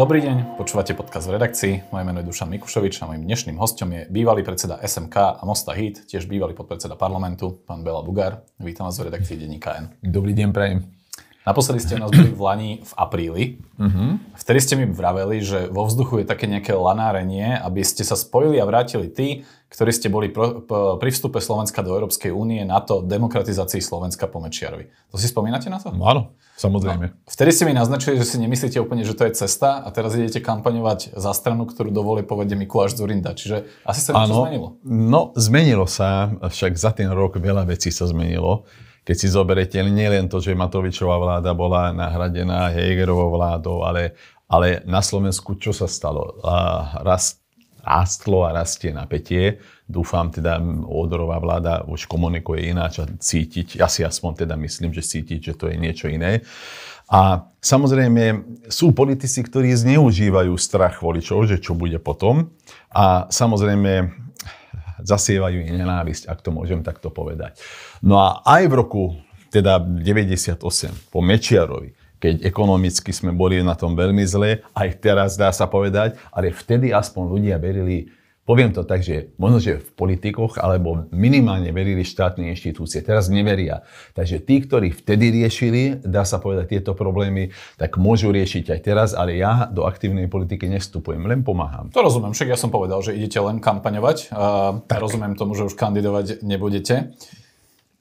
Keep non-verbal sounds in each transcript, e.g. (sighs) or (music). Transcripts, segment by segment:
Dobrý deň, počúvate podcast v redakcii. Moje meno je Dušan Mikušovič a mojim dnešným hostom je bývalý predseda SMK a Mosta Hit, tiež bývalý podpredseda parlamentu, pán Bela Bugár. Vítam vás v redakcii denníka N. Dobrý deň, prajem. Naposledy ste u nás boli v Lani v apríli. Uh-huh. Vtedy ste mi vraveli, že vo vzduchu je také nejaké lanárenie, aby ste sa spojili a vrátili ty, ktorí ste boli pro, p, pri vstupe Slovenska do Európskej únie, na to demokratizácii Slovenska po Mečiarovi. To si spomínate na to? No, áno, samozrejme. No, vtedy ste mi naznačili, že si nemyslíte úplne, že to je cesta a teraz idete kampaňovať za stranu, ktorú dovolí povede Mikuláš Zurinda. Čiže asi sa niečo zmenilo. No, zmenilo sa, však za ten rok veľa vecí sa zmenilo. Keď si zoberete nielen to, že Matovičová vláda bola nahradená Hegerovou vládou, ale ale na Slovensku čo sa stalo? Rast rástlo a rastie napätie. Dúfam teda, odorová vláda už komunikuje ináč a cítiť, ja si aspoň teda myslím, že cítiť, že to je niečo iné. A samozrejme sú politici, ktorí zneužívajú strach voličov, že čo bude potom. A samozrejme zasievajú i nenávisť, ak to môžem takto povedať. No a aj v roku teda 98 po Mečiarovi keď ekonomicky sme boli na tom veľmi zle, aj teraz dá sa povedať, ale vtedy aspoň ľudia verili, poviem to tak, že možno, že v politikoch, alebo minimálne verili štátne inštitúcie, teraz neveria. Takže tí, ktorí vtedy riešili, dá sa povedať, tieto problémy, tak môžu riešiť aj teraz, ale ja do aktívnej politiky nestupujem, len pomáham. To rozumiem, však ja som povedal, že idete len kampaňovať, uh, tak. rozumiem tomu, že už kandidovať nebudete.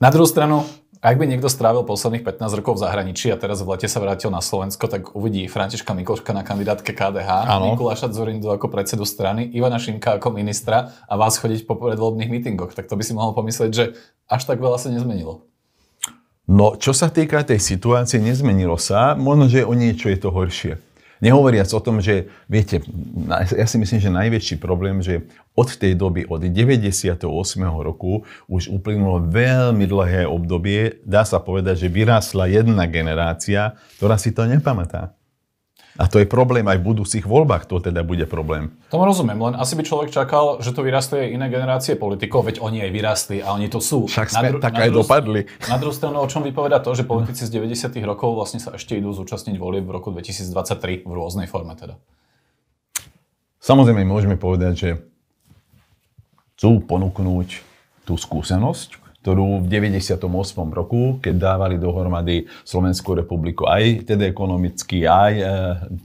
Na druhú stranu, ak by niekto strávil posledných 15 rokov v zahraničí a teraz v lete sa vrátil na Slovensko, tak uvidí Františka Mikloška na kandidátke KDH, ano. Mikuláša Zurindu ako predsedu strany, Ivana Šimka ako ministra a vás chodiť po predvoľbných mítingoch. Tak to by si mohol pomyslieť, že až tak veľa sa nezmenilo. No, čo sa týka tej situácie, nezmenilo sa. Možno, že o niečo je to horšie. Nehovoriac o tom, že viete, ja si myslím, že najväčší problém, že od tej doby, od 98. roku už uplynulo veľmi dlhé obdobie, dá sa povedať, že vyrástla jedna generácia, ktorá si to nepamätá. A to je problém aj v budúcich voľbách, to teda bude problém. Tomu rozumiem, len asi by človek čakal, že tu vyrastuje iné generácie politikov, veď oni aj vyrastli a oni to sú. Však sme dru- tak aj dru- dopadli. Na druhú stranu, o čom vypoveda to, že politici z 90. (laughs) rokov vlastne sa ešte idú zúčastniť volieb v roku 2023 v rôznej forme teda. Samozrejme, môžeme povedať, že chcú ponúknuť tú skúsenosť, ktorú v 98. roku, keď dávali dohromady Slovenskú republiku aj teda ekonomicky, aj e,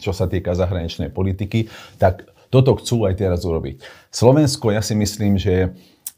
čo sa týka zahraničnej politiky, tak toto chcú aj teraz urobiť. Slovensko, ja si myslím, že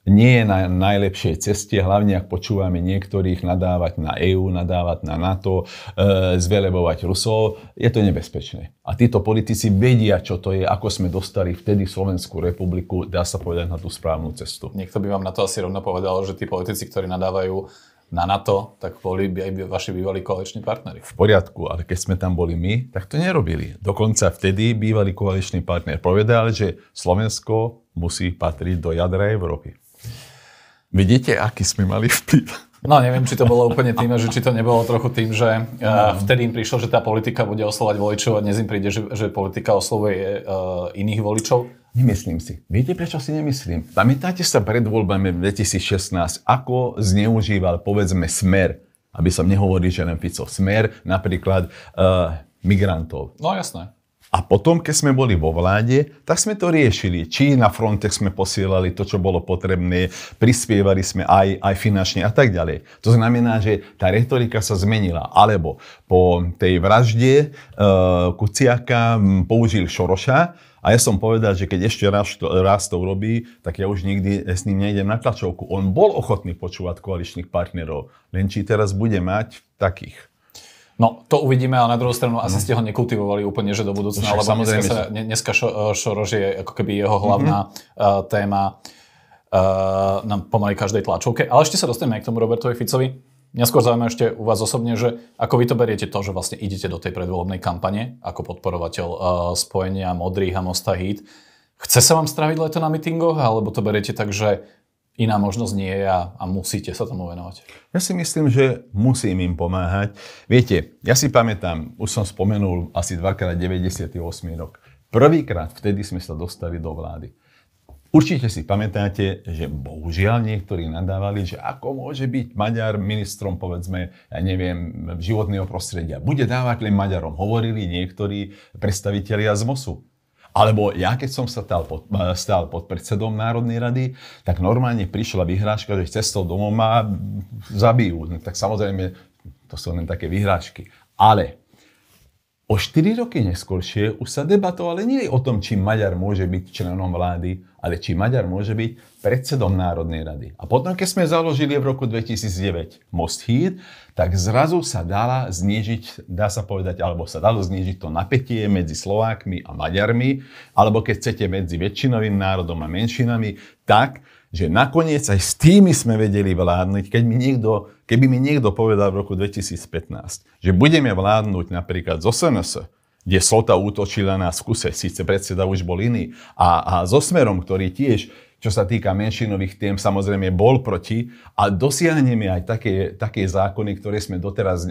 nie je na najlepšej ceste, hlavne ak počúvame niektorých nadávať na EÚ, nadávať na NATO, e, zvelebovať Rusov, je to nebezpečné. A títo politici vedia, čo to je, ako sme dostali vtedy Slovenskú republiku, dá sa povedať, na tú správnu cestu. Niekto by vám na to asi rovno povedal, že tí politici, ktorí nadávajú na NATO, tak boli by aj vaši bývalí koaliční partnery. V poriadku, ale keď sme tam boli my, tak to nerobili. Dokonca vtedy bývalý koaličný partner povedal, že Slovensko musí patriť do jadra Európy. Vidíte, aký sme mali vplyv? No neviem, či to bolo úplne tým, že či to nebolo trochu tým, že uh, vtedy im prišlo, že tá politika bude oslovať voličov a dnes im príde, že, že politika oslovuje uh, iných voličov. Nemyslím si. Viete, prečo si nemyslím? Pamätáte sa pred voľbami v 2016, ako zneužíval, povedzme, smer, aby som nehovoril, že len Fico, smer napríklad uh, migrantov. No jasné. A potom, keď sme boli vo vláde, tak sme to riešili. Či na frontech sme posielali to, čo bolo potrebné, prispievali sme aj, aj finančne a tak ďalej. To znamená, že tá retorika sa zmenila. Alebo po tej vražde e, Kuciaka použil Šoroša a ja som povedal, že keď ešte raz, raz to urobí, tak ja už nikdy s ním nejdem na tlačovku. On bol ochotný počúvať koaličných partnerov, len či teraz bude mať takých. No, to uvidíme, ale na druhú stranu asi no. ste ho nekultivovali úplne, že do budúcna, Však, lebo dneska, dneska dneska eh, Šoroš je ako keby jeho mhm. hlavná mm-hmm. uh, téma uh, eh, na pomaly každej tlačovke. Ale ešte sa dostaneme aj k tomu Robertovi Ficovi. Mňa skôr zaujíma ešte u vás osobne, že ako vy to beriete to, že vlastne idete do tej predvolebnej kampane ako podporovateľ uh, spojenia Modrých a Mosta Hit. Chce sa vám straviť leto na mitingoch, alebo to beriete tak, že iná možnosť nie je a, a musíte sa tomu venovať? Ja si myslím, že musím im pomáhať. Viete, ja si pamätám, už som spomenul asi dvakrát 98. rok. Prvýkrát vtedy sme sa dostali do vlády. Určite si pamätáte, že bohužiaľ niektorí nadávali, že ako môže byť Maďar ministrom, povedzme, ja neviem, životného prostredia. Bude dávať len Maďarom, hovorili niektorí predstavitelia z MOSu. Alebo ja, keď som sa stal pod, eh, stal pod predsedom Národnej rady, tak normálne prišla vyhrážka, že cestou domov ma zabijú. Tak samozrejme, to sú len také vyhrážky. Ale O 4 roky neskôršie už sa debatovali nie o tom, či Maďar môže byť členom vlády, ale či Maďar môže byť predsedom Národnej rady. A potom, keď sme založili v roku 2009 Most Híd, tak zrazu sa dala znižiť, dá sa povedať, alebo sa dalo znižiť to napätie medzi Slovákmi a Maďarmi, alebo keď chcete medzi väčšinovým národom a menšinami, tak, že nakoniec aj s tými sme vedeli vládnuť, keď mi niekto, keby mi niekto povedal v roku 2015, že budeme vládnuť napríklad zo SNS, kde Sota útočila na skuse, síce predseda už bol iný, a, a so Smerom, ktorý tiež čo sa týka menšinových tém, samozrejme bol proti a dosiahneme aj také, také zákony, ktoré sme doteraz e,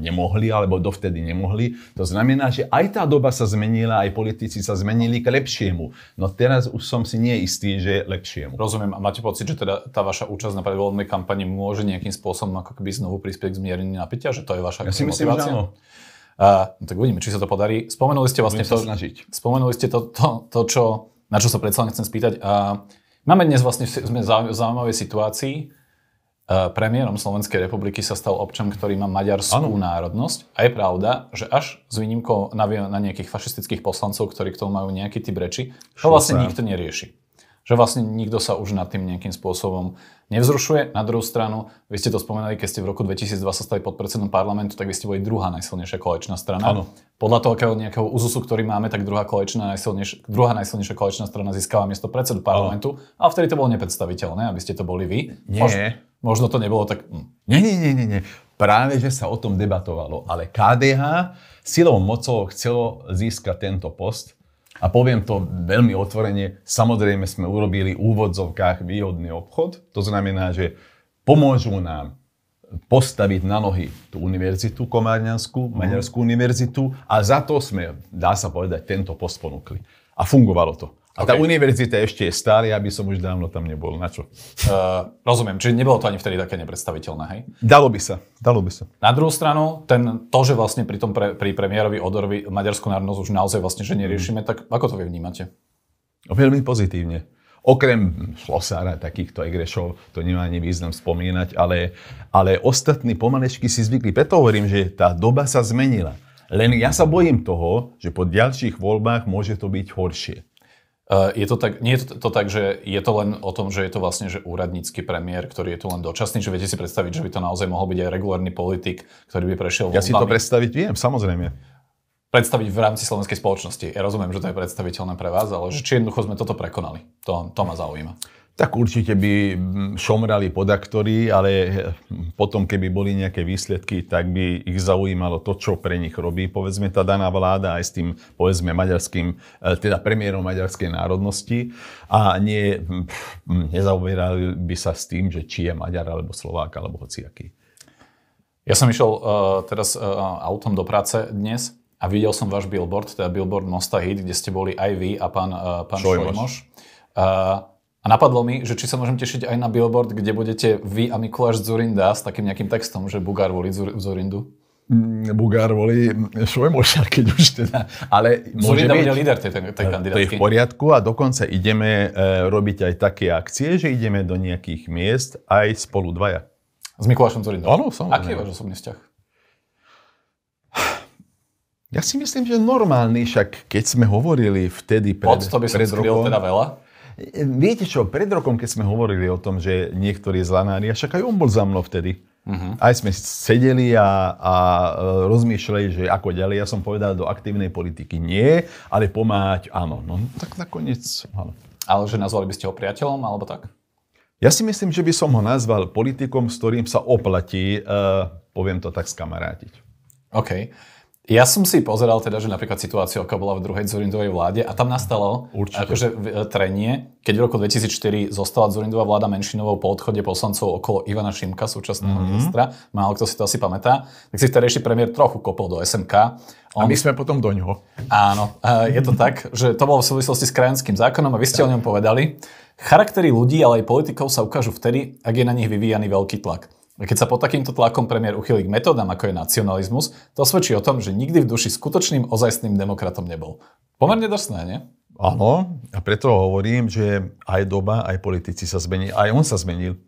nemohli alebo dovtedy nemohli. To znamená, že aj tá doba sa zmenila, aj politici sa zmenili k lepšiemu. No teraz už som si neistý, že lepšiemu. Rozumiem. A máte pocit, že teda tá vaša účasť na predvoľnej kampani môže nejakým spôsobom ako keby znovu prispieť k zmiereniu napätia? Že to je vaša Ja si myslím, motivácia? že áno. Uh, no tak uvidíme, či sa to podarí. Spomenuli ste vlastne to, snažiť. spomenuli ste to, to, to, čo na čo sa predsa len chcem spýtať. A máme dnes vlastne, sme v zaujímavej situácii. Uh, premiérom Slovenskej republiky sa stal občan, ktorý má maďarskú ano. národnosť. A je pravda, že až s výnimkou na, na nejakých fašistických poslancov, ktorí k tomu majú nejaký typ reči, to vlastne nikto nerieši. Že vlastne nikto sa už nad tým nejakým spôsobom nevzrušuje. Na druhú stranu, vy ste to spomenali, keď ste v roku 2002 sa stali podpredsedom parlamentu, tak vy ste boli druhá najsilnejšia koaličná strana. Ano. Podľa toho akého nejakého úzusu, ktorý máme, tak druhá, koaličná najsilnejš- druhá najsilnejšia koaličná strana získala miesto predsedu parlamentu. Ano. A vtedy to bolo nepredstaviteľné, aby ste to boli vy. Nie. Možno, možno to nebolo tak... Hm. Nie, nie, nie, nie, nie. Práve, že sa o tom debatovalo. Ale KDH silou mocou chcelo získať tento post a poviem to veľmi otvorene, samozrejme sme urobili v úvodzovkách výhodný obchod. To znamená, že pomôžu nám postaviť na nohy tú univerzitu Komárňanskú, mhm. Maďarskú univerzitu a za to sme, dá sa povedať, tento post ponúkli. A fungovalo to. A okay. univerzita ešte je stále, aby som už dávno tam nebol. Na čo? Uh, rozumiem, čiže nebolo to ani vtedy také nepredstaviteľné, hej? Dalo by sa, dalo by sa. Na druhú stranu, ten, to, že vlastne pri, tom pre, pri premiérovi Odorovi maďarskú národnosť už naozaj vlastne, že neriešime, mm. tak ako to vy vnímate? Veľmi pozitívne. Okrem Šlosára, takýchto egrešov, to nemá ani význam spomínať, ale, ale ostatní pomalečky si zvykli. Preto hovorím, že tá doba sa zmenila. Len ja sa bojím toho, že po ďalších voľbách môže to byť horšie. Eh, je to tak, nie je to, to tak, že je to len o tom, že je to vlastne že úradnícky premiér, ktorý je tu len dočasný, že viete si predstaviť, že by to naozaj mohol byť aj regulárny politik, ktorý by prešiel voľbami. Ja si to predstaviť viem, samozrejme. Predstaviť v rámci slovenskej spoločnosti. Ja rozumiem, že to je predstaviteľné pre vás, ale že či jednoducho sme toto prekonali. To, to ma zaujíma tak určite by mm, šomrali podaktorí, ale eh, potom, keby boli nejaké výsledky, tak by ich zaujímalo to, čo pre nich robí, povedzme, tá daná vláda aj s tým, povedzme, maďarským, eh, teda premiérom maďarskej národnosti a nie, mm, pff, nezauberali by sa s tým, že či je Maďar, alebo Slovák, alebo hociaký. Ja som išiel uh, teraz uh, autom do práce dnes a videl som váš billboard, teda billboard Mosta Hit, kde ste boli aj vy a pán, uh, pán Šojmoš. Šojmoš. Uh, a napadlo mi, že či sa môžem tešiť aj na billboard, kde budete vy a Mikuláš Zurinda s takým nejakým textom, že Bugár volí Zurindu. Mm, Bugár volí Šojmoša, keď už teda. (laughs) Ale Zurinda byť, líder tej, tej kandidátky. To je v poriadku a dokonca ideme e, robiť aj také akcie, že ideme do nejakých miest aj spolu dvaja. S Mikulášom Zurindom? Áno, samozrejme. Aký je váš osobný vzťah? (sighs) Ja si myslím, že normálny, však keď sme hovorili vtedy pred, Pod to by som pred rokom... teda veľa? Viete čo, pred rokom, keď sme hovorili o tom, že niektorí zlanári, a však aj on bol za mnou vtedy, Uh-huh. Aj sme sedeli a, a e, rozmýšľali, že ako ďalej. Ja som povedal, do aktívnej politiky nie, ale pomáhať áno. No tak nakoniec áno. Ale že nazvali by ste ho priateľom, alebo tak? Ja si myslím, že by som ho nazval politikom, s ktorým sa oplatí, uh, poviem to tak, skamarátiť. OK. Ja som si pozeral teda, že napríklad situáciu, aká bola v druhej Zurindovej vláde a tam nastalo Určite. akože e, trenie, keď v roku 2004 zostala Zurindová vláda menšinovou po odchode poslancov okolo Ivana Šimka, súčasného mm-hmm. ministra, málo kto si to asi pamätá, tak si vtedejší premiér trochu kopol do SMK. On... A my sme potom do ňoho. Áno, je to tak, že to bolo v súvislosti s krajanským zákonom a vy ste tak. o ňom povedali. Charaktery ľudí, ale aj politikov sa ukážu vtedy, ak je na nich vyvíjaný veľký tlak. Keď sa pod takýmto tlakom premiér uchýli k metódam, ako je nacionalizmus, to svedčí o tom, že nikdy v duši skutočným ozajstným demokratom nebol. Pomerne drsné, nie? Áno, a preto hovorím, že aj doba, aj politici sa zmenili, aj on sa zmenil. E,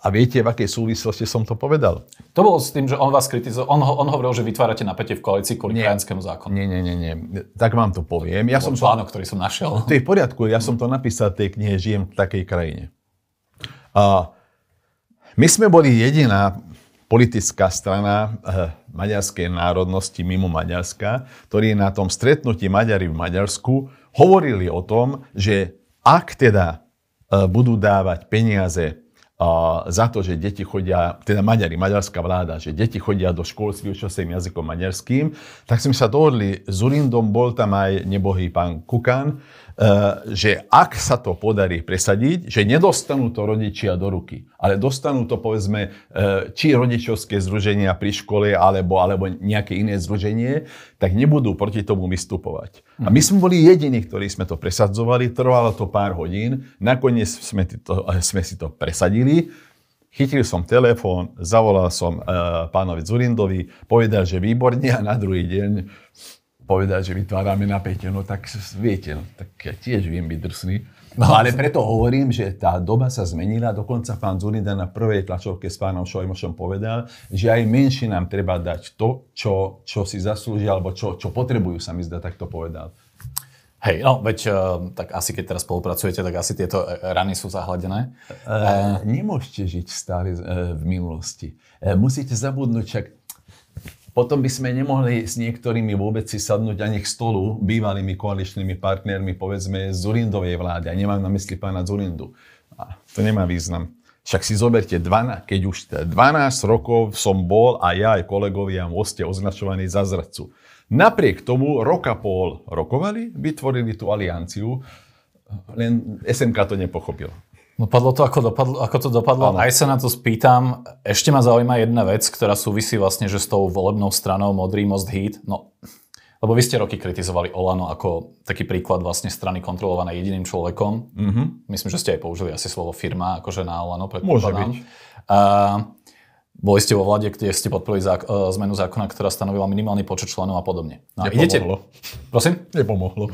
a viete, v akej súvislosti som to povedal? To bolo s tým, že on vás kritizoval. On, ho, on hovoril, že vytvárate napätie v koalícii kvôli krajinskému zákonu. Nie, nie, nie, nie. Tak vám to poviem. Ja to som plánok, ktorý som našiel. To je v poriadku. Ja som to napísal v tej knihe Žijem v takej krajine. A my sme boli jediná politická strana eh, maďarskej národnosti mimo Maďarska, ktorí na tom stretnutí Maďari v Maďarsku hovorili o tom, že ak teda eh, budú dávať peniaze eh, za to, že deti chodia, teda Maďari, maďarská vláda, že deti chodia do škôl s vyučovacím jazykom maďarským, tak sme sa dohodli, s Urindom bol tam aj nebohý pán Kukan, Eh, že ak sa to podarí presadiť, že nedostanú to rodičia do ruky, ale dostanú to povedzme eh, či rodičovské združenia pri škole alebo, alebo nejaké iné združenie, tak nebudú proti tomu vystupovať. A my sme boli jediní, ktorí sme to presadzovali, trvalo to pár hodín, nakoniec sme, to, eh, sme si to presadili, Chytil som telefón, zavolal som e, pánovi Zurindovi, povedal, že výborne a na druhý deň povedať, že vytvárame napätie, no tak viete, no, tak ja tiež viem byť drsný. No, no ale preto hovorím, že tá doba sa zmenila. Dokonca pán Zulida na prvej tlačovke s pánom Šojmošom povedal, že aj menší nám treba dať to, čo, čo si zaslúžia, alebo čo, čo potrebujú, sa mi zdá, tak to povedal. Hej, no veď eh, tak asi keď teraz spolupracujete, tak asi tieto eh, rany sú zahladené. E, nemôžete žiť stále v minulosti. E, musíte zabudnúť, však potom by sme nemohli s niektorými vôbec si sadnúť ani k stolu bývalými koaličnými partnermi, povedzme, z Zurindovej vlády. A nemám na mysli pána Zurindu. A to nemá význam. Však si zoberte, 12, keď už 12 teda rokov som bol a ja aj kolegovia oste označovaní za zradcu. Napriek tomu roka pol rokovali, vytvorili tú alianciu, len SMK to nepochopil. Dopadlo no to, ako, dopadlo, ako to dopadlo. Ano. Aj sa na to spýtam. Ešte ma zaujíma jedna vec, ktorá súvisí vlastne, že s tou volebnou stranou Modrý most hit. No, lebo vy ste roky kritizovali Olano ako taký príklad vlastne strany kontrolované jediným človekom. Mm-hmm. Myslím, že ste aj použili asi slovo firma, akože na Olano. Môže byť. Uh, boli ste vo vláde, kde ste podporili zák- e, zmenu zákona, ktorá stanovila minimálny počet členov a podobne. No, Nepomohlo. Idete... Prosím? Nepomohlo.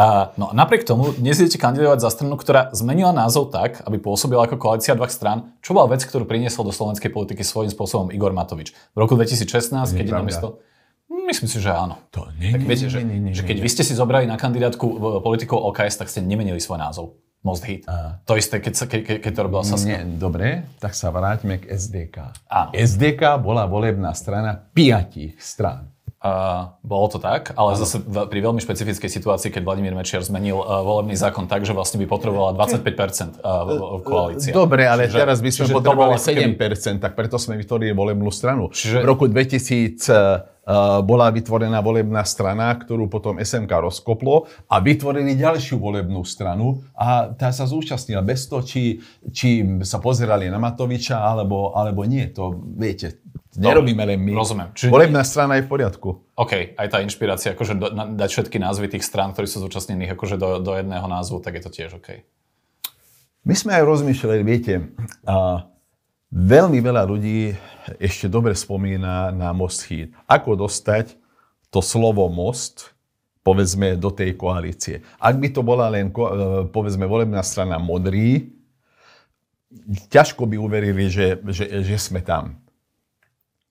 A, no napriek tomu dnes idete kandidovať za stranu, ktorá zmenila názov tak, aby pôsobila ako koalícia dvoch strán, čo bola vec, ktorú priniesol do slovenskej politiky svojím spôsobom Igor Matovič. V roku 2016, keď namiesto... Myslím si, že áno. To nie, tak nie, viete, nie, nie, nie, že, nie, nie, že keď nie. vy ste si zobrali na kandidátku e, politikov OKS, tak ste nemenili svoj názov. Most hit. A. To isté, keď, sa, ke, ke, keď to robila Saska. Nie, dobre, tak sa vráťme k SDK. A. SDK bola volebná strana piatich strán. Uh, bolo to tak, ale ano. zase v, pri veľmi špecifickej situácii, keď Vladimír Mečiar zmenil uh, volebný zákon tak, že vlastne by potrebovala 25% uh, koalícia. Dobre, ale čiže, teraz by sme potrebovali 7%, keby... tak preto sme vytvorili volebnú stranu. Čiže... V roku 2000 Eh, bola vytvorená volebná strana, ktorú potom SMK rozkoplo a vytvorili ďalšiu volebnú stranu a tá sa zúčastnila bez toho, či, či sa pozerali na Matoviča alebo, alebo nie. To viete, no, nerobíme len my. Rozumiem. Čiže volebná nie... strana je v poriadku. OK, aj tá inšpirácia, akože do, na, dať všetky názvy tých strán, ktorí sú zúčastnených akože do, do jedného názvu, tak je to tiež OK. My sme aj rozmýšľali, viete, uh, Veľmi veľa ľudí ešte dobre spomína na most chýd. Ako dostať to slovo most, povedzme, do tej koalície. Ak by to bola len, e, povedzme, volebná strana modrý, ťažko by uverili, že, že, že sme tam.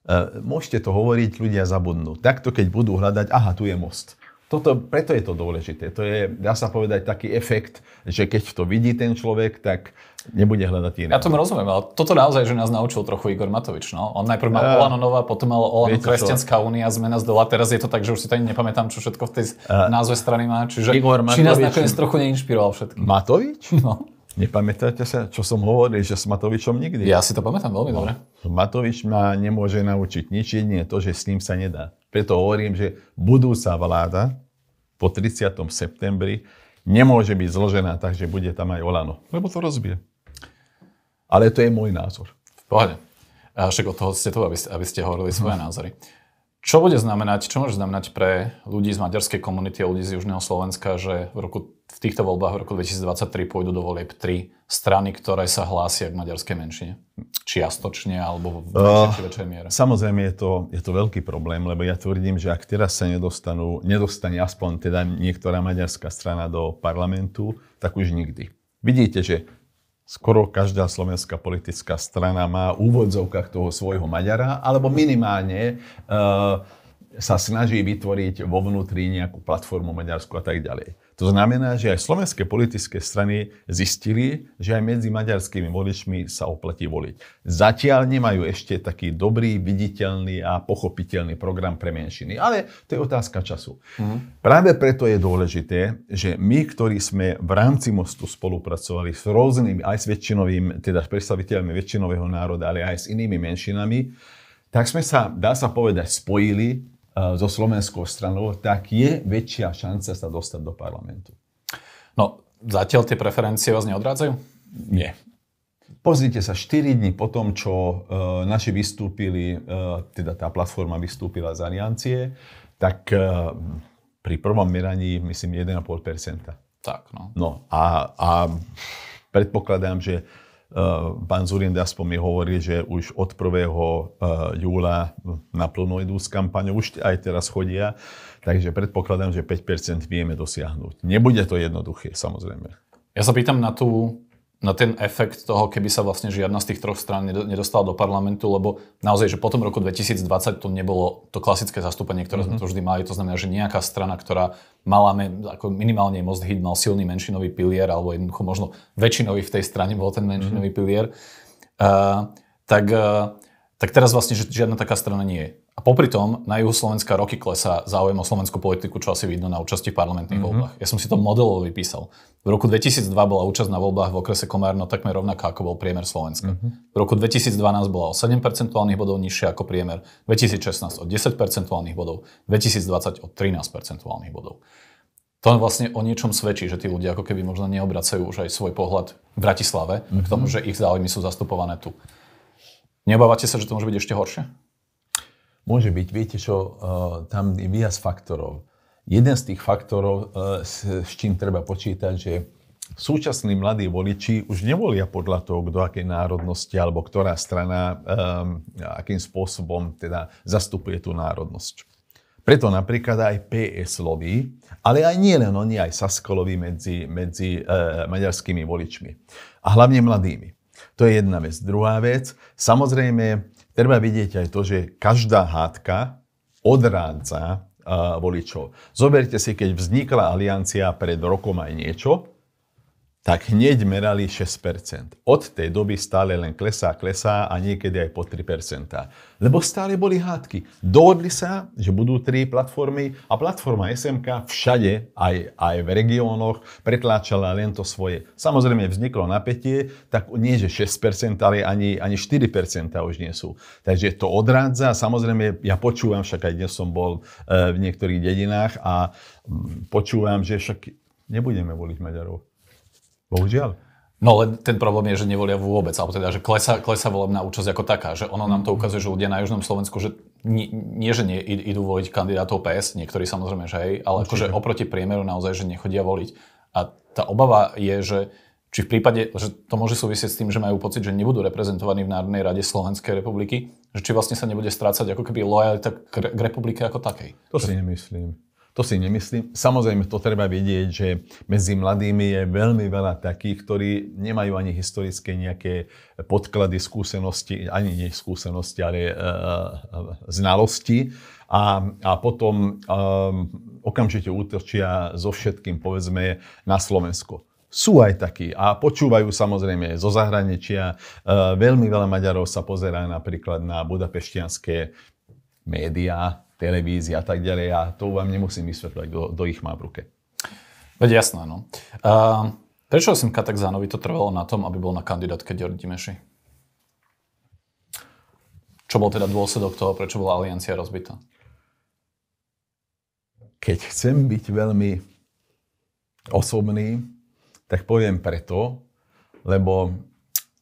E, môžete to hovoriť, ľudia zabudnú. Takto, keď budú hľadať, aha, tu je most toto, preto je to dôležité. To je, dá sa povedať, taký efekt, že keď to vidí ten človek, tak nebude hľadať iné. Ja tomu rozumiem, ale toto naozaj, že nás naučil trochu Igor Matovič. No? On najprv mal uh, Olano Nová, potom mal Olano Kresťanská únia, zmena z dola. Teraz je to tak, že už si to ani nepamätám, čo všetko v tej uh, názve strany má. Čiže Igor Matovič, či nás nakoniec trochu neinšpiroval všetky. Matovič? No. Nepamätáte sa, čo som hovoril, že s Matovičom nikdy? Ja si to pamätám veľmi no. dobre. Matovič ma nemôže naučiť nič jedine to, že s ním sa nedá. Preto hovorím, že budúca vláda po 30. septembri nemôže byť zložená tak, že bude tam aj Olano. Lebo to rozbije. Ale to je môj názor. V A však od toho ste tu, aby ste, aby ste hovorili svoje názory. Čo bude znamenať, čo môže znamenať pre ľudí z maďarskej komunity a ľudí z Južného Slovenska, že v, roku, v týchto voľbách v roku 2023 pôjdu do volieb tri strany, ktoré sa hlásia k maďarskej menšine? Čiastočne alebo v väčšej, eh, väčšej miere? Samozrejme je to, je to veľký problém, lebo ja tvrdím, že ak teraz sa nedostanú, nedostane aspoň teda niektorá maďarská strana do parlamentu, tak už nikdy. Vidíte, že skoro každá slovenská politická strana má v úvodzovkách toho svojho Maďara, alebo minimálne eh, sa snaží vytvoriť vo vnútri nejakú platformu Maďarsku a tak ďalej. To znamená, že aj slovenské politické strany zistili, že aj medzi maďarskými voličmi sa oplatí voliť. Zatiaľ nemajú ešte taký dobrý, viditeľný a pochopiteľný program pre menšiny, ale to je otázka času. Mm-hmm. Práve preto je dôležité, že my, ktorí sme v rámci Mostu spolupracovali s rôznymi, aj s väčšinovým, teda s predstaviteľmi väčšinového národa, ale aj s inými menšinami, tak sme sa, dá sa povedať, spojili so eh, slovenskou stranou, tak je väčšia šanca sa dostať do parlamentu. No, zatiaľ tie preferencie vás neodrádzajú? Nie. Pozrite sa, 4 dní po tom, čo e, naši vystúpili, e, teda tá platforma vystúpila z aliancie, tak e, pri prvom meraní myslím 1,5%. Tak, no. No a, a predpokladám, že Eh, pán Zurinda mi hovorí, že už od 1. Eh, júla naplno idú s kampaňou, už aj teraz chodia, takže predpokladám, že 5% vieme dosiahnuť. Nebude to jednoduché, samozrejme. Ja sa pýtam na tú na ten efekt toho, keby sa vlastne žiadna z tých troch strán nedostala do parlamentu, lebo naozaj, že potom roku 2020 to nebolo to klasické zastúpenie, ktoré mm-hmm. sme mhm. tu vždy mali. To znamená, že nejaká strana, ktorá mala ako minimálne most hit, mal silný menšinový pilier, alebo jednoducho možno väčšinový v tej strane bol ten menšinový mm-hmm. pilier, uh, tak, uh, tak teraz vlastne že žiadna taká strana nie je. A popri tom na juhu Slovenska roky klesá záujem o slovenskú politiku, čo asi vidno na účasti v parlamentných mm-hmm. voľbách. Ja som si to modelovo vypísal. V roku 2002 bola účasť na voľbách v okrese Komárno takmer rovnaká, ako bol priemer Slovenska. Mm-hmm. V roku 2012 bola o 7 percentuálnych bodov nižšia ako priemer, 2016 o 10 percentuálnych bodov, 2020 o 13 percentuálnych bodov. To vlastne o niečom svedčí, že tí ľudia ako keby možno neobracajú už aj svoj pohľad v Bratislave mm-hmm. k tomu, mhm. že ich záujmy sú zastupované tu. Neobávate sa, že to môže byť ešte horšie? Môže byť, viete čo, eh, tam je viac faktorov. Jeden z tých faktorov, eh, s čím treba počítať, že súčasní mladí voliči už nevolia podľa toho, kto aké národnosti alebo ktorá strana, eh, akým spôsobom teda zastupuje tú národnosť. Preto napríklad aj PS loví, ale aj nie len oni, aj Sasko loví medzi, medzi maďarskými voličmi. A hlavne mladými. To je jedna vec. Druhá vec, samozrejme, treba vidieť aj to, že každá hádka odrádza voličov. Zoberte si, keď vznikla aliancia pred rokom aj niečo, tak hneď merali 6%. Od tej doby stále len klesá, klesá a niekedy aj po 3%. Lebo stále boli hádky. Dohodli sa, že budú tri platformy a platforma SMK všade, aj, aj v regiónoch, pretláčala len to svoje. Samozrejme vzniklo napätie, tak nie že 6%, ale ani, ani 4% už nie sú. Takže to odrádza. Samozrejme, ja počúvam, však aj dnes som bol eh, v niektorých dedinách a mm, počúvam, že však nebudeme voliť Maďarov Bohužiaľ. No len ten problém je, že nevolia vôbec, alebo teda, že klesa, klesa volebná účasť ako taká, že ono nám to mm-hmm. ukazuje, že ľudia na Južnom Slovensku, že nie, nie že nie, idú voliť kandidátov PS, niektorí samozrejme, že hej, ale Určite. akože oproti priemeru naozaj, že nechodia voliť. A tá obava je, že či v prípade, že to môže súvisieť s tým, že majú pocit, že nebudú reprezentovaní v Národnej rade Slovenskej republiky, že či vlastne sa nebude strácať ako keby lojalita k, k republike ako takej. To si nemyslím. To si nemyslím. Samozrejme, to treba vedieť, že medzi mladými je veľmi veľa takých, ktorí nemajú ani historické nejaké podklady, skúsenosti, ani nie skúsenosti, ale e, e znalosti. A, a potom e, okamžite útočia so všetkým, povedzme, na Slovensko. Sú aj takí a počúvajú samozrejme zo zahraničia. E, veľmi veľa Maďarov sa pozerá napríklad na budapeštianské médiá, Televízia a tak ďalej a to vám nemusím vysvetľovať, kto, kto ich má v ruke. Veď jasné, no. Uh, prečo Simka Takzánovi to trvalo na tom, aby bol na kandidátke Ďor Dimeši? Čo bol teda dôsledok toho, prečo bola aliancia rozbitá? Keď chcem byť veľmi osobný, tak poviem preto, lebo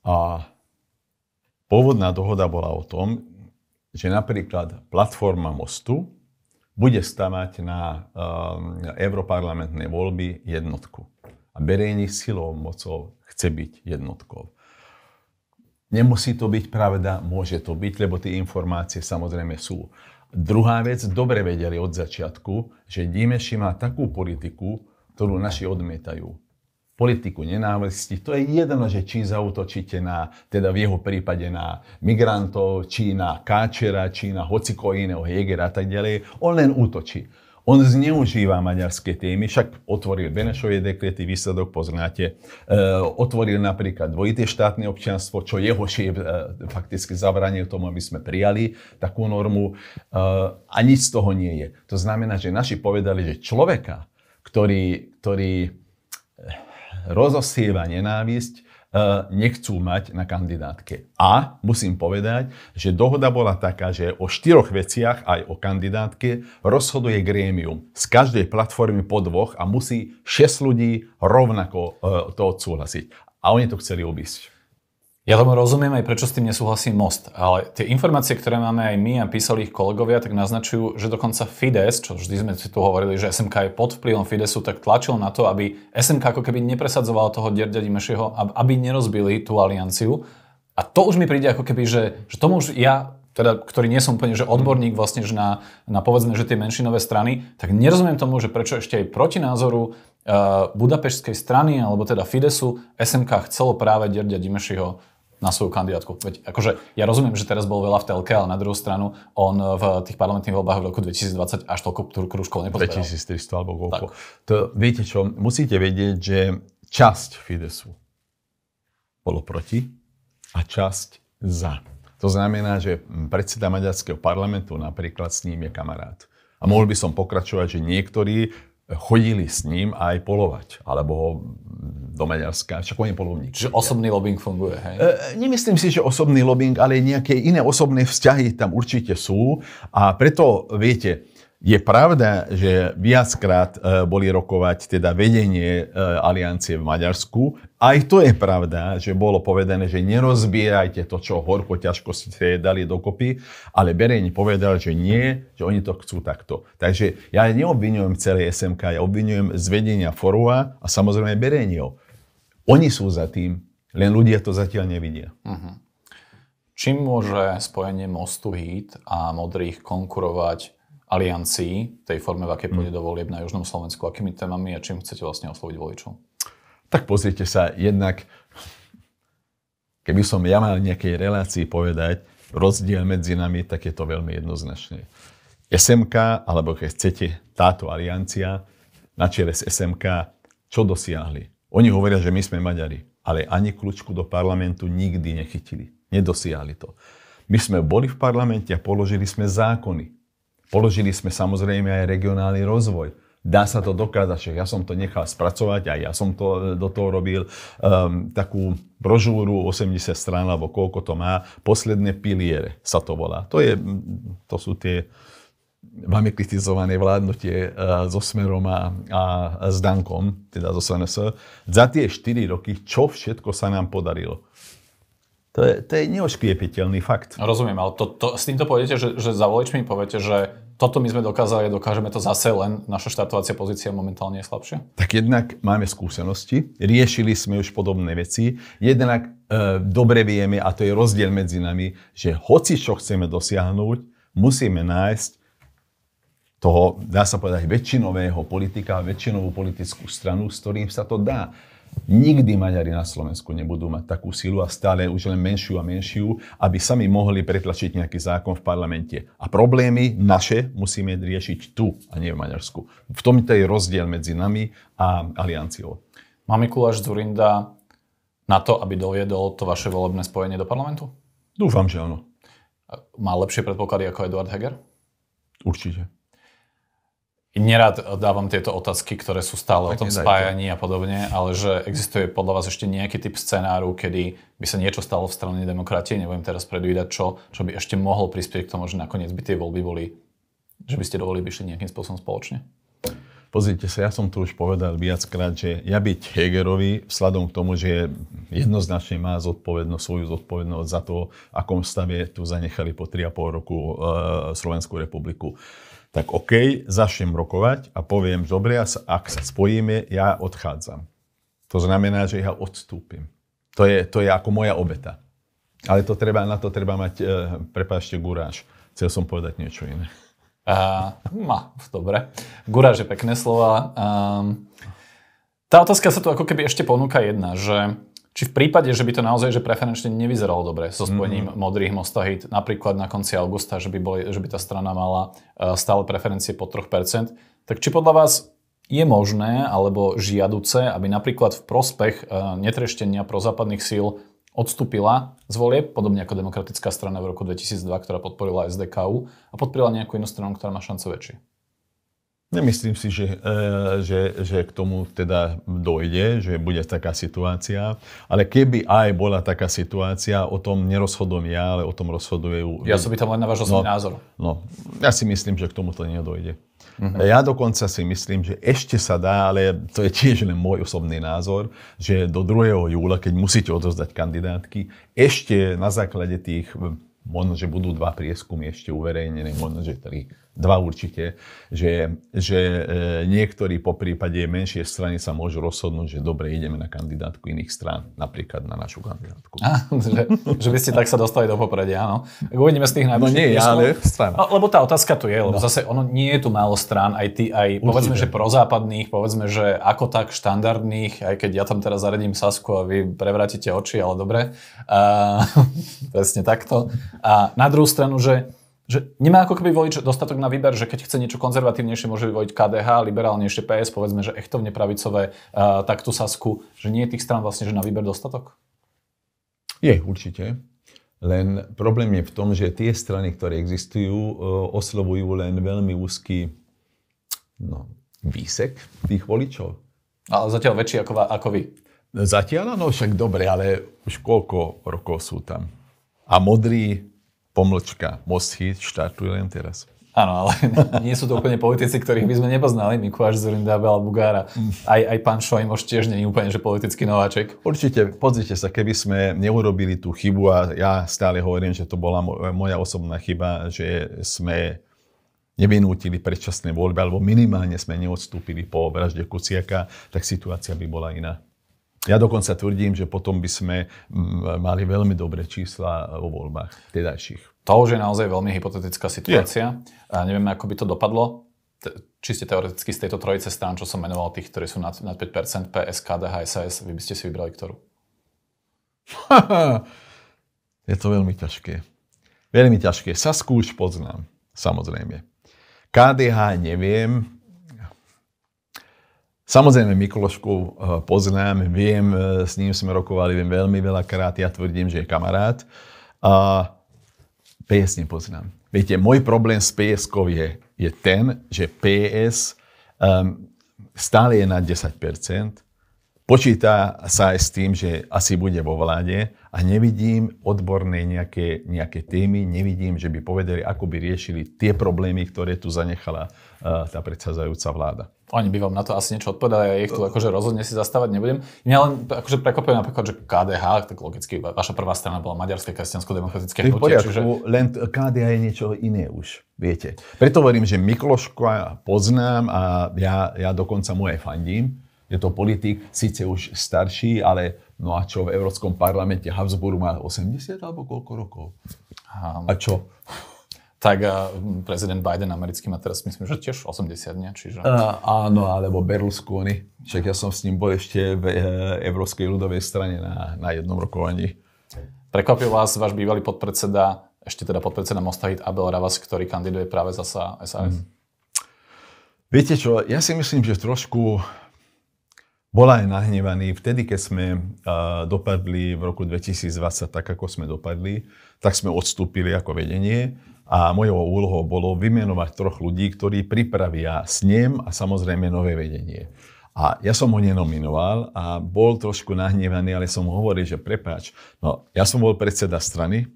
a, pôvodná dohoda bola o tom, že napríklad platforma Mostu bude stavať na um, europarlamentné voľby jednotku. A Berejni silou mocou chce byť jednotkou. Nemusí to byť pravda, môže to byť, lebo tie informácie samozrejme sú. Druhá vec, dobre vedeli od začiatku, že Dimeši má takú politiku, ktorú naši odmietajú politiku nenávisti, to je jedno, že či zautočíte na, teda v jeho prípade na migrantov, či na Káčera, či na hociko iného Hegera a tak ďalej. On len útočí. On zneužíva maďarské témy, však otvoril Benešové dekrety, výsledok poznáte. E, otvoril napríklad dvojité štátne občianstvo, čo jeho šéf e, fakticky zabranil tomu, aby sme prijali takú normu. E, a nič z toho nie je. To znamená, že naši povedali, že človeka, ktorý, ktorý rozosieva nenávisť, e, nechcú mať na kandidátke. A musím povedať, že dohoda bola taká, že o štyroch veciach aj o kandidátke rozhoduje grémium z každej platformy po dvoch a musí 6 ľudí rovnako e, to odsúhlasiť. A oni to chceli obísť. Ja tomu rozumiem aj prečo s tým nesúhlasí Most, ale tie informácie, ktoré máme aj my a písali ich kolegovia, tak naznačujú, že dokonca Fides, čo vždy sme si tu hovorili, že SMK je pod vplyvom Fidesu, tak tlačil na to, aby SMK ako keby nepresadzovala toho Dierďa Dimešieho, aby nerozbili tú alianciu. A to už mi príde ako keby, že, že tomu už ja teda, ktorý nie som úplne že odborník vlastne že na, na povedzme, že tie menšinové strany, tak nerozumiem tomu, že prečo ešte aj proti názoru uh, budapešskej strany, alebo teda Fidesu, SMK chcelo práve Dierďa Dimešiho na svoju kandidátku. Veď akože ja rozumiem, že teraz bol veľa v telke, ale na druhú stranu on v tých parlamentných voľbách v roku 2020 až toľko krúžkov nepozbieral. 2300 alebo koľko. To, viete čo, musíte vedieť, že časť Fidesu bolo proti a časť za. To znamená, že predseda maďarského parlamentu napríklad s ním je kamarát. A mohol by som pokračovať, že niektorí chodili s ním aj polovať, alebo do Maďarska, však on je polovník. Čiže osobný lobbying funguje, hej? E, e, nemyslím si, že osobný lobbying, ale nejaké iné osobné vzťahy tam určite sú a preto, viete, je pravda, že viackrát e, boli rokovať teda vedenie e, aliancie v Maďarsku. Aj to je pravda, že bolo povedané, že nerozbierajte to, čo horko, ťažko ste dali dokopy, ale Bereň povedal, že nie, že oni to chcú takto. Takže ja neobvinujem celé SMK, ja obvinujem z vedenia Forua a samozrejme Bereňov. Oni sú za tým, len ľudia to zatiaľ nevidia. Uh-huh. Čím môže spojenie Mostu Hit a Modrých konkurovať aliancii, tej forme, v akej mm. pôjde do volieb na Južnom Slovensku, akými témami a čím chcete vlastne osloviť voličov? Tak pozrite sa, jednak, keby som ja mal nejakej relácii povedať, rozdiel medzi nami, tak je to veľmi jednoznačné. SMK, alebo keď chcete, táto aliancia, na čele z SMK, čo dosiahli? Oni hovoria, že my sme Maďari, ale ani kľúčku do parlamentu nikdy nechytili. Nedosiahli to. My sme boli v parlamente a položili sme zákony. Položili sme samozrejme aj regionálny rozvoj. Dá sa to dokázať, že ja som to nechal spracovať a ja som to e, do toho robil um, takú brožúru 80 strán, alebo koľko to má. Posledné piliere sa to volá. To, je, to sú tie vami kritizované vládnutie uh, so Smerom a, a s Dankom, teda so SNS. Za tie 4 roky, čo všetko sa nám podarilo? To je, to je neoškriepiteľný fakt. Rozumiem, ale to, to, s týmto poviete, že, že za voličmi poviete, že toto my sme dokázali, dokážeme to zase len, naša štartovacia pozícia momentálne je slabšia? Tak jednak máme skúsenosti, riešili sme už podobné veci, jednak e, dobre vieme, a to je rozdiel medzi nami, že hoci čo chceme dosiahnuť, musíme nájsť toho, dá sa povedať, väčšinového politika, väčšinovú politickú stranu, s ktorým sa to dá. Nikdy Maďari na Slovensku nebudú mať takú silu a stále už len menšiu a menšiu, aby sami mohli pretlačiť nejaký zákon v parlamente. A problémy naše musíme riešiť tu a nie v Maďarsku. V tom je rozdiel medzi nami a alianciou. Má Mikuláš Zurinda na to, aby dojedol to vaše volebné spojenie do parlamentu? Dúfam, že áno. Má lepšie predpoklady ako Eduard Heger? Určite. Nerad dávam tieto otázky, ktoré sú stále tak o tom nedajte. spájaní a podobne, ale že existuje podľa vás ešte nejaký typ scenáru, kedy by sa niečo stalo v strane demokratie, nebudem teraz predvídať čo, čo by ešte mohlo prispieť k tomu, že nakoniec by tie voľby boli, že by ste dovolili by išli nejakým spôsobom spoločne? Pozrite sa, ja som tu už povedal viackrát, že ja byť Hegerovi, vzhľadom k tomu, že jednoznačne má zodpovednosť, svoju zodpovednosť za to, akom stave tu zanechali po 3,5 roku e, Slovenskú republiku tak OK, začnem rokovať a poviem, dobre, ak sa spojíme, ja odchádzam. To znamená, že ja odstúpim. To je, to je ako moja obeta. Ale to treba, na to treba mať, e, prepášte, guráž. Chcel som povedať niečo iné. A, ma, no, dobre. Guráž je pekné slova. A, ehm, tá otázka sa tu ako keby ešte ponúka jedna, že či v prípade, že by to naozaj že preferenčne nevyzeralo dobre so mhm. spojením mm-hmm. modrých mostahit, napríklad na konci augusta, že by, boli, že by tá strana mala e, stále preferencie po 3%, tak či podľa vás je možné alebo žiaduce, aby napríklad v prospech e, netreštenia prozápadných síl odstúpila z volie, podobne ako demokratická strana v roku 2002, ktorá podporila SDKU a podporila nejakú inú stranu, ktorá má šancu väčšie? Nemyslím si, že, e, že, že k tomu teda dojde, že bude taká situácia, ale keby aj bola taká situácia, o tom nerozhodujem ja, ale o tom rozhodujú... Ja som by tam len navážil no, názor. No, ja si myslím, že k tomu to nedojde. Uh-huh. Ja dokonca si myslím, že ešte sa dá, ale to je tiež len môj osobný názor, že do 2. júla, keď musíte odozdať kandidátky, ešte na základe tých, možno, že budú dva prieskumy ešte uverejnené, možno, že tri dva určite, že, že e, niektorí po prípade menšie strany sa môžu rozhodnúť, že dobre, ideme na kandidátku iných strán, napríklad na našu kandidátku. A, že, že by ste tak sa dostali do popredia, áno. Uvidíme z tých no najbližších. No nie, ja, ale strana. Lebo tá otázka tu je, lebo no. zase ono nie je tu málo strán, aj ty, aj Určite. povedzme, že prozápadných, povedzme, že ako tak štandardných, aj keď ja tam teraz zaradím Sasku a vy prevrátite oči, ale dobre. A, (laughs) presne takto. A na druhú stranu, že že nemá ako keby volič dostatok na výber, že keď chce niečo konzervatívnejšie, môže vyvoliť KDH, liberálnejšie PS, povedzme, že echtovne pravicové, uh, eh, takto Sasku, že nie je tých strán vlastne, že na výber dostatok? Je, určite. Len problém je v tom, že tie strany, ktoré existujú, uh, oslovujú len veľmi úzky no, výsek tých voličov. Ale zatiaľ väčší ako, ako vy. Zatiaľ, no však dobre, ale už koľko rokov sú tam. A modrý pomlčka, most hit štartuje len teraz. Áno, ale (laughs) nie sú to úplne politici, ktorých by sme nepoznali, Mikuláš Zurindabe alebo Bugára. Aj, aj pán Šojmoš tiež nie je úplne, že politický nováček. Určite, pozrite sa, keby sme neurobili tú chybu a ja stále hovorím, že to bola moja osobná chyba, že sme nevinútili predčasné voľby, alebo minimálne sme neodstúpili po vražde Kuciaka, tak situácia by bola iná. Ja dokonca tvrdím, že potom by sme mali veľmi dobré čísla vo voľbách tedajších. To už je naozaj veľmi hypotetická situácia. Je. A neviem, ako by to dopadlo. Čiste teoreticky z tejto trojice strán, čo som menoval, tých, ktorí sú nad, nad 5%, PSK, SAS, vy by ste si vybrali ktorú? (laughs) je to veľmi ťažké. Veľmi ťažké. Sasku už poznám, samozrejme. KDH neviem, Samozrejme, Miklošku eh, poznám, viem, eh, s ním sme rokovali viem veľmi krát, ja tvrdím, že je kamarát. A PS nepoznám. Viete, môj problém s ps je, je ten, že PS um, ehm, stále je na 10%, počíta sa aj s tým, že asi bude vo vláde a nevidím odborné nejaké, nejaké témy, nevidím, že by povedali, ako by riešili tie problémy, ktoré tu zanechala uh, tá predsádzajúca vláda. Oni by vám na to asi niečo odpovedali, ja ich tu akože rozhodne si zastávať nebudem. Mňa len akože prekvapuje napríklad, že KDH, tak logicky vaša prvá strana bola Maďarské kresťansko-demokratické hnutie. Poriadku, čiže... Len KDH je niečo iné už, viete. Preto hovorím, že Mikloško ja poznám a ja, ja dokonca mu aj fandím. Je to politik, síce už starší, ale no a čo v Európskom parlamente Habsburg má 80 alebo koľko rokov? Aha. A čo? tak a hm, prezident Biden americký má teraz myslím, že tiež 80 dní, čiže... Uh, áno, alebo Berlusconi. Však ja som s ním bol ešte v e, Európskej ľudovej strane na, na jednom rokovaní. Prekvapil vás váš bývalý podpredseda, ešte teda podpredseda Mostahit Abel Ravas, ktorý kandiduje práve za SAS? Mm. Viete čo, ja si myslím, že trošku bol aj nahnevaný. Vtedy, keď sme uh, dopadli v roku 2020 tak, ako sme dopadli, tak sme odstúpili ako vedenie a mojou úlohou bolo vymenovať troch ľudí, ktorí pripravia s ním a samozrejme nové vedenie. A ja som ho nenominoval a bol trošku nahnevaný, ale som hovoril, že prepáč, no ja som bol predseda strany,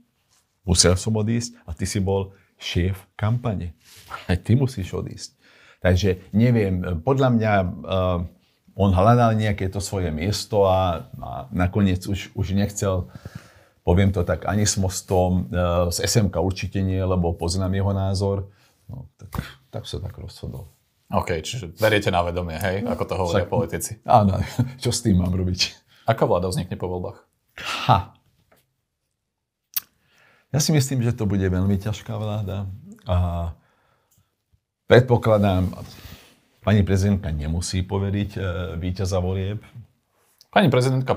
musel som odísť a ty si bol šéf kampane. Aj (laughs) ty musíš odísť. Takže neviem, podľa mňa uh, on hľadal nejaké to svoje miesto a, a nakoniec už, už nechcel poviem to tak, ani s Mostom, z e, SMK určite nie, lebo poznám jeho názor. No, tak, tak sa tak rozhodol. OK, čiže veriete na vedomie, hej, ako to hovoria Však, politici. Áno, (laughs) čo s tým mám robiť? Aká vláda vznikne po voľbách? Ha. Ja si myslím, že to bude veľmi ťažká vláda. A predpokladám, pani prezidentka nemusí poveriť e, víťaza volieb, Pani prezidentka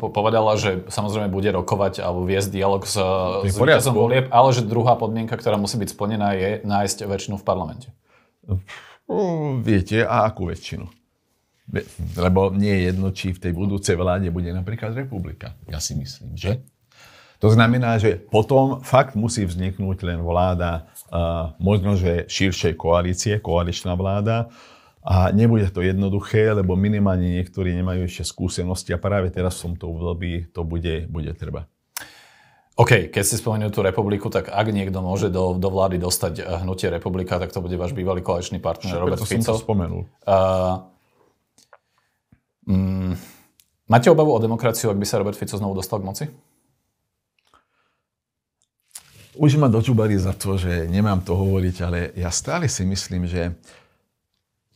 povedala, že samozrejme bude rokovať alebo viesť dialog s, s víťazom volieb, ale že druhá podmienka, ktorá musí byť splnená, je nájsť väčšinu v parlamente. No, viete, a akú väčšinu? Lebo nie je jedno, či v tej budúcej vláde bude napríklad republika. Ja si myslím, že? To znamená, že potom fakt musí vzniknúť len vláda, možno, že širšej koalície, koaličná vláda, a nebude to jednoduché, lebo minimálne niektorí nemajú ešte skúsenosti a práve teraz v tomto období to bude, bude treba. OK, keď ste spomenul tú republiku, tak ak niekto môže do, do vlády dostať eh, hnutie republika, tak to bude váš bývalý koaličný partner Robert to Fico. Som to spomenul. Uh, mm, máte obavu o demokraciu, ak by sa Robert Fico znovu dostal k moci? Už ma dočubali za to, že nemám to hovoriť, ale ja stále si myslím, že uh,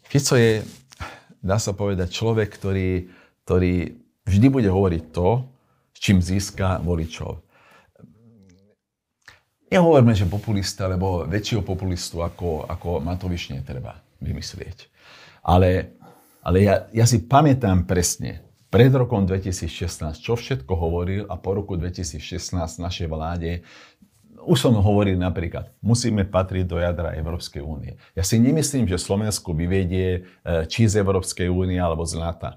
Fico je, dá sa povedať, človek, ktorý, ktorý vždy bude hovoriť to, s čím získa voličov. Nehovorme, že populista, lebo väčšieho populistu ako, ako Matoviš netreba vymyslieť. Ale, ale ja, ja si pamätám presne, pred rokom 2016, čo všetko hovoril a po roku 2016 našej vláde už som hovoril napríklad, musíme patriť do jadra Európskej únie. Ja si nemyslím, že Slovensko vyvedie e, či z Európskej únie alebo z NATO.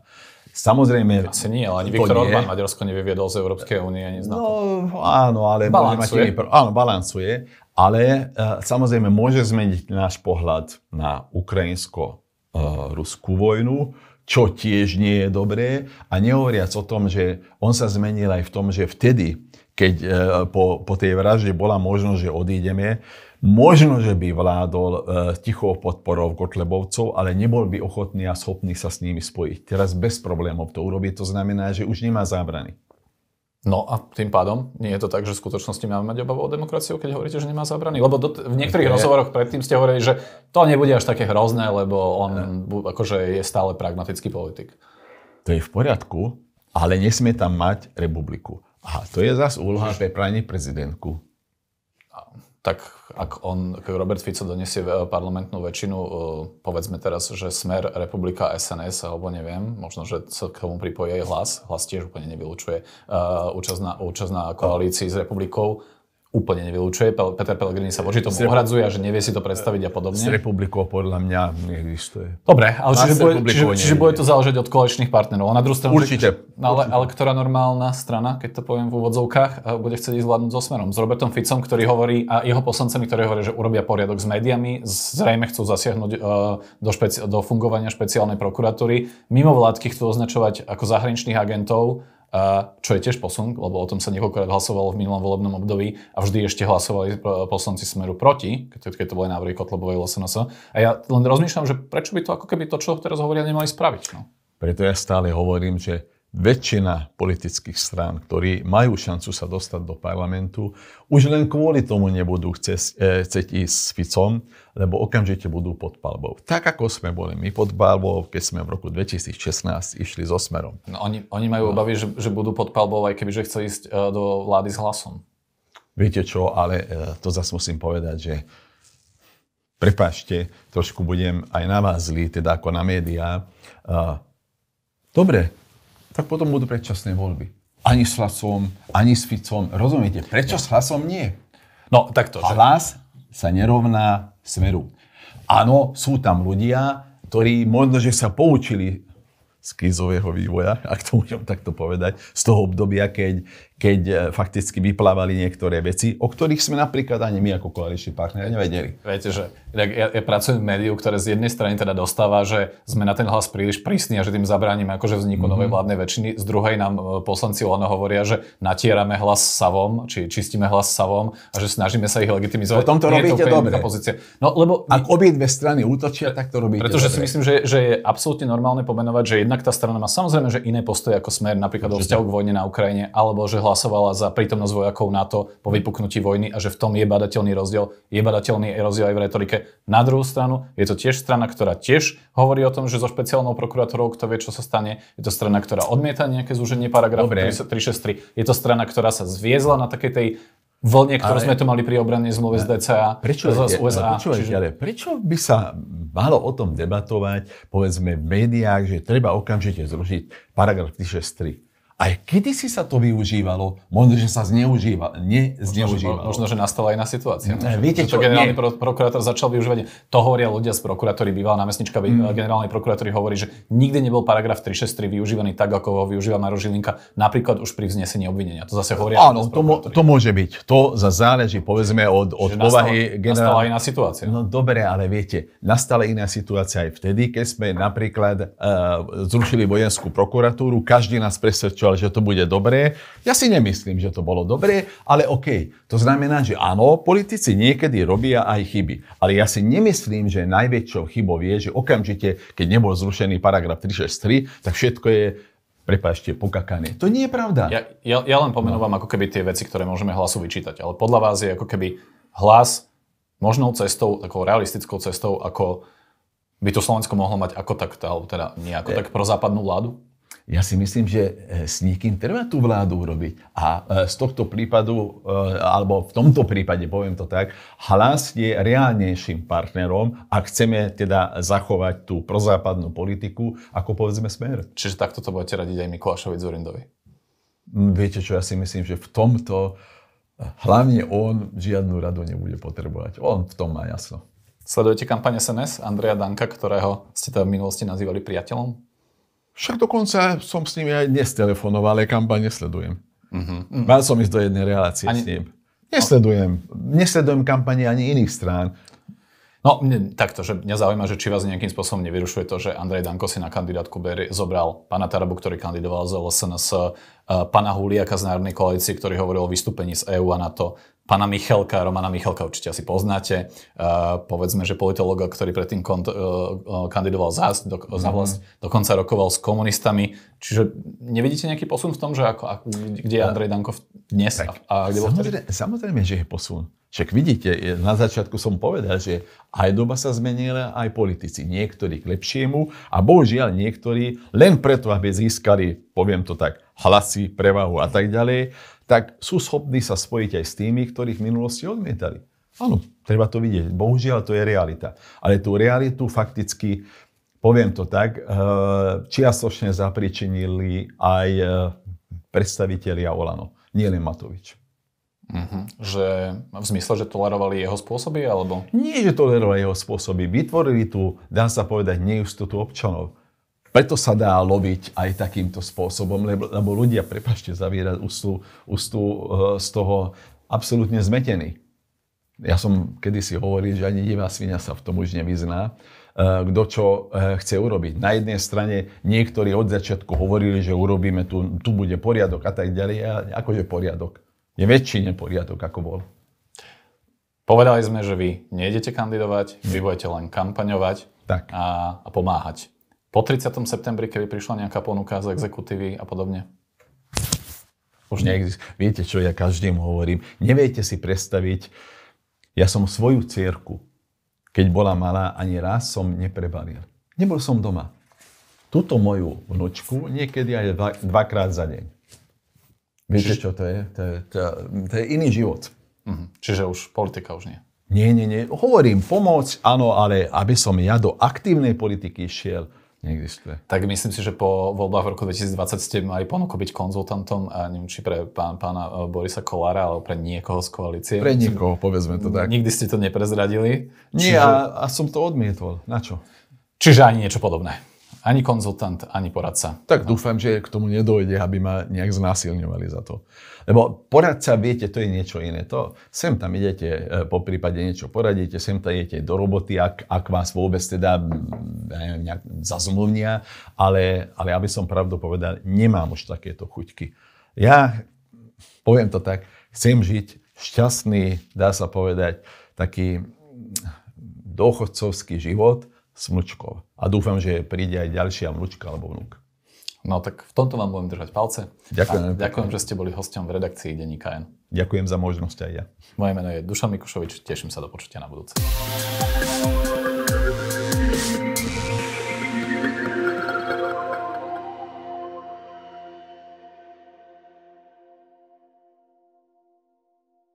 Samozrejme... Asi nie, ale ani Viktor Orbán Maďarsko nevyviedol z Európskej únie ani z NATO. No áno, ale... Balancuje. Mať áno, balancuje, ale e, samozrejme môže zmeniť náš pohľad na ukrajinsko-ruskú vojnu, čo tiež nie je dobré. A nehovoriac o tom, že on sa zmenil aj v tom, že vtedy keď e, po, po tej vražde bola možnosť, že odídeme, možno, že by vládol e, tichou podporou Kotlebovcov, ale nebol by ochotný a schopný sa s nimi spojiť. Teraz bez problémov to urobiť to znamená, že už nemá zábrany. No a tým pádom nie je to tak, že v skutočnosti máme mať obavu o demokraciu, keď hovoríte, že nemá zábrany? Lebo do, v niektorých je. rozhovoroch predtým ste hovorili, že to nebude až také hrozné, lebo on akože je stále pragmatický politik. To je v poriadku, ale nesmie tam mať republiku. A to je zase úloha pre prajne prezidentku. Tak ak on, keď Robert Fico donesie parlamentnú väčšinu, e, povedzme teraz, že Smer, Republika, SNS, alebo neviem, možno, že sa k tomu pripojí aj hlas, hlas tiež úplne nevylučuje uh, účasť na, účasť na koalícii s Republikou, úplne nevylučuje. Peter Pellegrini sa voči tomu Republi- ohradzuje a že nevie si to predstaviť a podobne. S republikou podľa mňa neexistuje. Dobre, ale čiže bude, čiže, čiže bude to záležať od kolečných partnerov. A na druhú stranu, určite, že, ale, ale ktorá normálna strana, keď to poviem v úvodzovkách, eh, bude chcieť ísť vládnuť so smerom. S Robertom Ficom, ktorý hovorí, a jeho poslancami, ktorí hovoria, že urobia poriadok s médiami, zrejme chcú zasiahnuť uh, do, špeci- do fungovania špeciálnej prokuratúry. Mimo vládky chcú označovať ako zahraničných agentov čo je tiež posun, lebo o tom sa niekoľkokrát hlasovalo v minulom volebnom období a vždy ešte hlasovali poslanci Smeru proti, keď to boli návrhy Kotlobovej LSNS. A ja len rozmýšľam, že prečo by to ako keby to, čo teraz hovoria, nemali spraviť. No? Preto ja stále hovorím, že väčšina politických strán, ktorí majú šancu sa dostať do parlamentu, už len kvôli tomu nebudú chcieť, eh, chcieť ísť s Ficom, lebo okamžite budú pod palbou. Tak ako sme boli my pod palbou, keď sme v roku 2016 išli so Smerom. No, oni, oni majú no. obavy, že, že budú pod palbou, aj kebyže chcú ísť eh, do vlády s hlasom. Viete čo, ale eh, to zase musím povedať, že prepáčte, trošku budem aj na vás zlý, teda ako na médiá. Dobre, tak potom budú predčasné voľby. Ani s hlasom, ani s Ficom. Rozumiete? Prečo s hlasom nie? No, takto. Že... Hlas sa nerovná smeru. Áno, sú tam ľudia, ktorí možno, že sa poučili z krizového vývoja, ak to môžem takto povedať, z toho obdobia, keď, keď e, fakticky vyplávali niektoré veci, o ktorých sme napríklad ani my ako koaliční partneri nevedeli. Viete, že ja, ja pracujem v médiu, ktoré z jednej strany teda dostáva, že sme na ten hlas príliš prísni a že tým zabránime akože vzniku mm-hmm. novej vládnej väčšiny. Z druhej nám e, poslanci Olano hovoria, že natierame hlas savom, či čistíme hlas savom a že snažíme sa ich legitimizovať. O to Nie robíte to dobre. Pozície. No, lebo Ak obie dve strany útočia, tak to robíte Pretože dobre. si myslím, že, že je absolútne normálne pomenovať, že jednak tá strana má samozrejme že iné postoje ako smer napríklad o vzťahu k vojne na Ukrajine alebo že hlasovala za prítomnosť vojakov NATO po vypuknutí vojny a že v tom je badateľný rozdiel. Je badateľný rozdiel aj v retorike. Na druhú stranu je to tiež strana, ktorá tiež hovorí o tom, že so špeciálnou prokurátorou kto vie, čo sa stane. Je to strana, ktorá odmieta nejaké zúženie paragrafu 363. Je to strana, ktorá sa zviezla na takej tej vlne, ktorú ale, sme tu mali pri obrannej zmluve z DCA, prečo, z USA. Prečo, čiže... ale prečo by sa malo o tom debatovať, povedzme v médiách, že treba okamžite zrušiť paragraf 363? Aj kedy si sa to využívalo, možno, že sa zneužíva, Ne Možno, že, možno, že nastala iná situácia. Ne, viete čo, to generálny nie. prokurátor začal využívať, to hovoria ľudia z prokuratúry, bývalá námestnička mm. Generálny prokurátor hovorí, že nikdy nebol paragraf 363 využívaný tak, ako ho využíva Maro Žilinka, napríklad už pri vznesení obvinenia. To zase hovoria Áno, to, to môže byť. To za záleží, povedzme, od, od povahy generálne. Nastala iná situácia. No dobre, ale viete, nastala iná situácia aj vtedy, keď sme napríklad uh, zrušili vojenskú prokuratúru, každý nás presvedčil, čakal, že to bude dobré. Ja si nemyslím, že to bolo dobré, ale OK. To znamená, že áno, politici niekedy robia aj chyby. Ale ja si nemyslím, že najväčšou chybou je, že okamžite, keď nebol zrušený paragraf 363, tak všetko je prepášte, pokakané. To nie je pravda. Ja, ja, ja len pomenúvam no. ako keby tie veci, ktoré môžeme hlasu vyčítať. Ale podľa vás je ako keby hlas možnou cestou, takou realistickou cestou, ako by to Slovensko mohlo mať ako tak, alebo teda nie ako tak západnú vládu? ja si myslím, že e, s niekým treba tú vládu urobiť. A e, z tohto prípadu, e, alebo v tomto prípade, poviem to tak, hlas je reálnejším partnerom, ak chceme teda zachovať tú prozápadnú politiku, ako povedzme smer. Čiže takto to budete radiť aj Mikulášovi Zurindovi? Mm, viete čo, ja si myslím, že v tomto hlavne on žiadnu radu nebude potrebovať. On v tom má jasno. Sledujete kampaň SNS Andreja Danka, ktorého ste tam teda v minulosti nazývali priateľom? Však dokonca som s nimi aj dnes telefonoval, ale kampa nesledujem. Uh-huh. Mal som ísť do jednej relácie ani... s ním. Nesledujem. Nesledujem kampanie ani iných strán. No, mne, takto, že mňa zaujíma, že či vás nejakým spôsobom nevyrušuje to, že Andrej Danko si na kandidátku beri, zobral pana Tarabu, ktorý kandidoval za LSNS, uh, eh, pana Huliaka z Národnej koalície, ktorý hovoril o vystúpení z EÚ a NATO, Pana Michalka, Romana Michalka určite asi poznáte, uh, povedzme, že politologa, ktorý predtým kont- uh, kandidoval za, do, mm-hmm. za mhm. vlast, dokonca rokoval s komunistami. Čiže nevidíte nejaký posun v tom, že ako, ako, kde je e, Andrej Dankov dnes tak, a, a kde samozrejme, bol Samozrejme, že je posun. Však vidíte, na začiatku som povedal, že aj doba sa zmenila, aj politici. Niektorí k lepšiemu a bohužiaľ niektorí len preto, aby získali, poviem to tak, hlasy, prevahu a tak ďalej, tak sú schopní sa spojiť aj s tými, ktorých v minulosti odmietali. Áno, treba to vidieť. Bohužiaľ, to je realita. Ale tú realitu fakticky, poviem to tak, eh, čiastočne zapričinili aj eh, predstavitelia Olano. Nie len Matovič. Uh-huh. Že v zmysle, že tolerovali jeho spôsoby? Alebo... Nie, že tolerovali jeho spôsoby. Vytvorili tu, dá sa povedať, neistotu občanov. Preto sa dá loviť aj takýmto spôsobom, lebo, lebo ľudia, prepašte za ústu, ústu e, z toho absolútne zmetení. Ja som kedysi hovoril, že ani divá svinia sa v tom už nevyzná, eh, kto čo eh, chce urobiť. Na jednej strane niektorí od začiatku hovorili, že urobíme tu, tu bude poriadok a tak ďalej. A akože poriadok? Je väčší neporiadok, ako bol. Povedali sme, že vy nejdete kandidovať, vy budete len kampaňovať tak. A, a pomáhať po 30. septembri, keby prišla nejaká ponuka z exekutívy a podobne? Už neexistuje. Viete, čo ja každým hovorím? Neviete si predstaviť, ja som svoju cierku, keď bola malá, ani raz som neprebalil. Nebol som doma. Tuto moju vnúčku niekedy aj dva, dvakrát za deň. Viete, Čiže... čo to je? To je, to, to je iný život. Mhm. Čiže už politika už nie. Nie, nie, nie. Hovorím, pomoc, áno, ale aby som ja do aktívnej politiky šiel, neexistuje. Tak myslím si, že po voľbách v roku 2020 ste mali ponuku byť konzultantom, a neviem, či pre pán, pána e, Borisa Kolára, alebo pre niekoho z koalície. Pre niekoho, povedzme to tak. Nikdy ste to neprezradili? Nie, čiže... a, a som to odmietol. Na čo? Čiže ani niečo podobné. Ani konzultant, ani poradca. Tak dúfam, že k tomu nedojde, aby ma nejak znásilňovali za to. Lebo poradca, viete, to je niečo iné. To, sem tam idete, e, po prípade niečo poradíte, sem tam idete do roboty, ak, ak vás vôbec teda neviem, nejak zazmluvnia. Ale, ale aby som pravdu povedal, nemám už takéto chuťky. Ja, poviem to tak, chcem žiť šťastný, dá sa povedať, taký dôchodcovský život – s vnúčkou. A dúfam, že príde aj ďalšia vnúčka alebo vnúk. No tak v tomto vám budem držať palce. Ďakujem. A ďakujem, že ste boli hosťom v redakcii Denníka N. Ďakujem za možnosť aj ja. Moje meno je Dušan Mikušovič, teším sa do počutia na budúce.